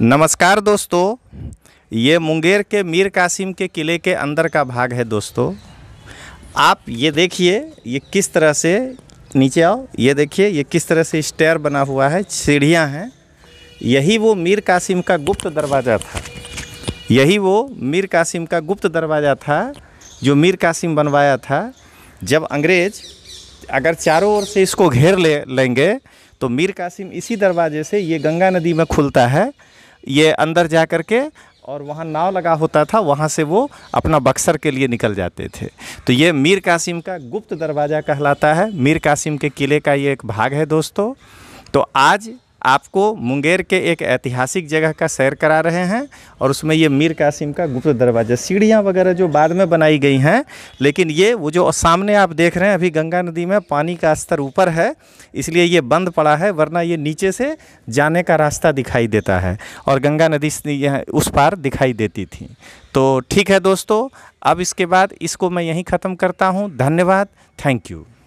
नमस्कार दोस्तों ये मुंगेर के मीर कासिम के किले के अंदर का भाग है दोस्तों आप ये देखिए ये किस तरह से नीचे आओ ये देखिए ये किस तरह से स्टेयर बना हुआ है सीढ़ियाँ हैं यही वो मीर कासिम का गुप्त दरवाज़ा था यही वो मीर कासिम का गुप्त दरवाज़ा था जो मीर कासिम बनवाया था जब अंग्रेज़ अगर चारों ओर से इसको घेर ले लेंगे तो मीर कासिम इसी दरवाजे से ये गंगा नदी में खुलता है ये अंदर जा कर के और वहाँ नाव लगा होता था वहाँ से वो अपना बक्सर के लिए निकल जाते थे तो ये मीर कासिम का गुप्त दरवाज़ा कहलाता है मीर कासिम के किले का ये एक भाग है दोस्तों तो आज आपको मुंगेर के एक ऐतिहासिक जगह का सैर करा रहे हैं और उसमें ये मीर कासिम का गुप्त दरवाज़ा सीढ़ियाँ वगैरह जो बाद में बनाई गई हैं लेकिन ये वो जो सामने आप देख रहे हैं अभी गंगा नदी में पानी का स्तर ऊपर है इसलिए ये बंद पड़ा है वरना ये नीचे से जाने का रास्ता दिखाई देता है और गंगा नदी उस पार दिखाई देती थी तो ठीक है दोस्तों अब इसके बाद इसको मैं यहीं ख़त्म करता हूँ धन्यवाद थैंक यू